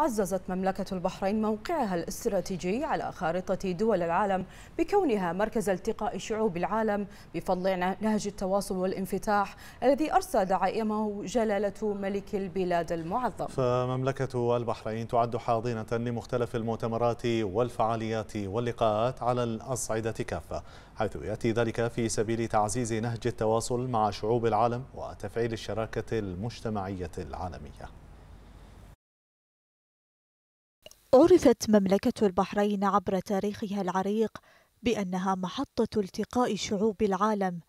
عززت مملكة البحرين موقعها الاستراتيجي على خارطة دول العالم بكونها مركز التقاء شعوب العالم بفضل نهج التواصل والانفتاح الذي أرسى دعائمه جلالة ملك البلاد المعظم فمملكة البحرين تعد حاضنة لمختلف المؤتمرات والفعاليات واللقاءات على الأصعدة كافة حيث يأتي ذلك في سبيل تعزيز نهج التواصل مع شعوب العالم وتفعيل الشراكة المجتمعية العالمية عرفت مملكة البحرين عبر تاريخها العريق بأنها محطة التقاء شعوب العالم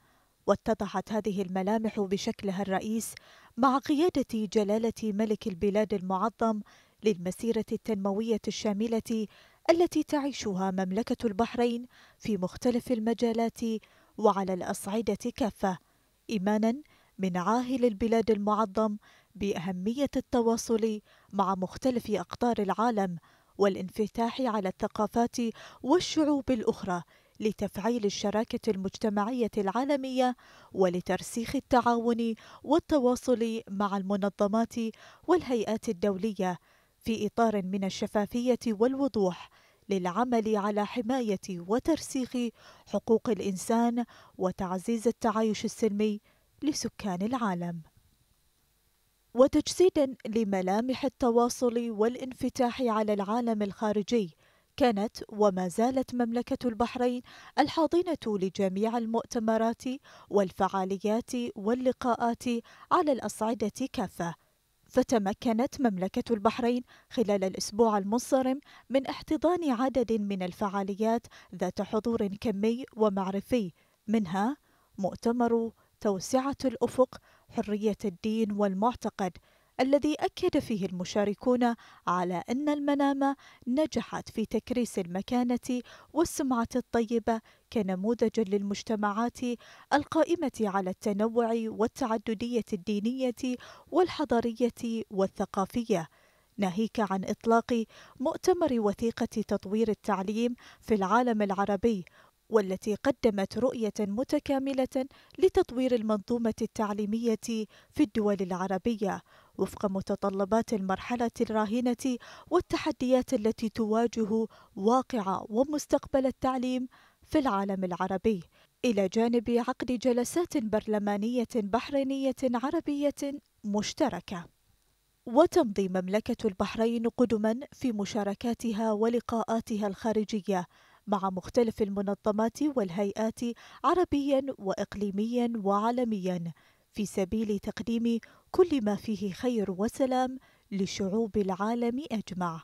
واتضحت هذه الملامح بشكلها الرئيس مع قيادة جلالة ملك البلاد المعظم للمسيرة التنموية الشاملة التي تعيشها مملكة البحرين في مختلف المجالات وعلى الأصعدة كافة إيمانا من عاهل البلاد المعظم بأهمية التواصل مع مختلف أقطار العالم والانفتاح على الثقافات والشعوب الأخرى لتفعيل الشراكة المجتمعية العالمية ولترسيخ التعاون والتواصل مع المنظمات والهيئات الدولية في إطار من الشفافية والوضوح للعمل على حماية وترسيخ حقوق الإنسان وتعزيز التعايش السلمي لسكان العالم وتجسيدا لملامح التواصل والانفتاح على العالم الخارجي كانت وما زالت مملكة البحرين الحاضنة لجميع المؤتمرات والفعاليات واللقاءات على الأصعدة كافة فتمكنت مملكة البحرين خلال الأسبوع المنصرم من احتضان عدد من الفعاليات ذات حضور كمي ومعرفي منها مؤتمر توسعة الأفق حرية الدين والمعتقد الذي أكد فيه المشاركون على أن المنامة نجحت في تكريس المكانة والسمعة الطيبة كنموذج للمجتمعات القائمة على التنوع والتعددية الدينية والحضارية والثقافية. ناهيك عن إطلاق مؤتمر وثيقة تطوير التعليم في العالم العربي والتي قدمت رؤية متكاملة لتطوير المنظومة التعليمية في الدول العربية وفق متطلبات المرحلة الراهنة والتحديات التي تواجه واقع ومستقبل التعليم في العالم العربي إلى جانب عقد جلسات برلمانية بحرينية عربية مشتركة وتمضي مملكة البحرين قدما في مشاركاتها ولقاءاتها الخارجية مع مختلف المنظمات والهيئات عربيا واقليميا وعالميا في سبيل تقديم كل ما فيه خير وسلام لشعوب العالم اجمع